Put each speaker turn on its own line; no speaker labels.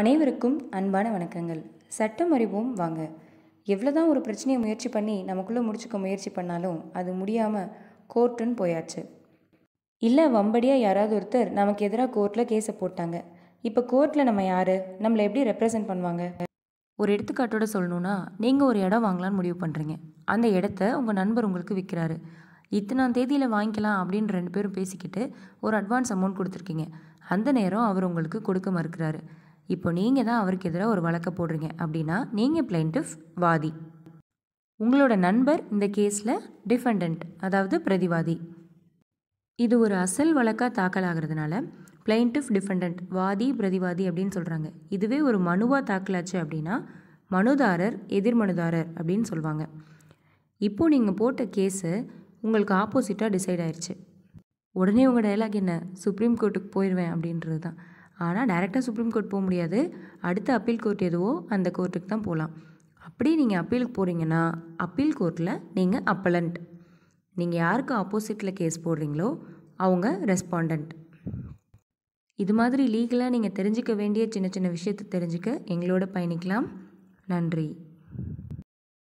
அனைவருக்கும் அன்பான வணக்கங்கள் சட்டம் அறிவோம் வாங்க எவ்வளோதான் ஒரு பிரச்சனையை முயற்சி பண்ணி நமக்குள்ளே முடிச்சுக்க முயற்சி பண்ணாலும் அது முடியாமல் கோர்ட்டுன்னு போயாச்சு இல்லை வம்படியாக யாராவது ஒருத்தர் நமக்கு எதிராக கோர்ட்டில் கேஸை போட்டாங்க இப்போ கோர்ட்டில் நம்ம யார் நம்மளை எப்படி ரெப்ரசன்ட் பண்ணுவாங்க ஒரு எடுத்துக்காட்டோட சொல்லணுன்னா நீங்கள் ஒரு இடம் வாங்கலான்னு முடிவு பண்ணுறீங்க அந்த இடத்த உங்கள் நண்பர் உங்களுக்கு விற்கிறாரு இத்தனாம் தேதியில் வாங்கிக்கலாம் அப்படின்னு ரெண்டு பேரும் பேசிக்கிட்டு ஒரு அட்வான்ஸ் அமௌண்ட் கொடுத்துருக்கீங்க அந்த நேரம் அவர் உங்களுக்கு கொடுக்க மறுக்கிறாரு இப்போ நீங்கள் தான் அவருக்கு எதிராக ஒரு வழக்கை போடுறீங்க அப்படின்னா நீங்கள் பிளைண்டிஃப் வாதி உங்களோட நண்பர் இந்த கேஸில் டிஃபெண்டன்ட் அதாவது பிரதிவாதி இது ஒரு அசல் வழக்காக தாக்கல் ஆகிறதுனால பிளைண்டிஃப் டிஃபெண்டன்ட் வாதி பிரதிவாதி அப்படின்னு சொல்கிறாங்க இதுவே ஒரு மனுவாக தாக்கலாச்சு அப்படின்னா மனுதாரர் எதிர்மனுதாரர் அப்படின்னு சொல்லுவாங்க இப்போது நீங்கள் போட்ட கேஸு உங்களுக்கு ஆப்போசிட்டாக டிசைட் ஆயிடுச்சு உடனே உங்கள் டைலாக் என்ன சுப்ரீம் கோர்ட்டுக்கு போயிடுவேன் அப்படின்றது தான் ஆனால் டைரெக்டாக சுப்ரீம் கோர்ட் போக முடியாது அடுத்த அப்பீல் கோர்ட் எதுவோ அந்த கோர்ட்டுக்கு தான் போகலாம் அப்படியே நீங்கள் அப்பீலுக்கு போகிறீங்கன்னா அப்பீல் கோர்ட்டில் நீங்கள் அப்பலண்ட் நீங்கள் யாருக்கு ஆப்போசிட்டில் கேஸ் போடுறீங்களோ அவங்க ரெஸ்பாண்டன்ட் இது மாதிரி லீகலாக நீங்கள் தெரிஞ்சிக்க வேண்டிய சின்ன சின்ன விஷயத்தை தெரிஞ்சுக்க எங்களோட பயணிக்கலாம் நன்றி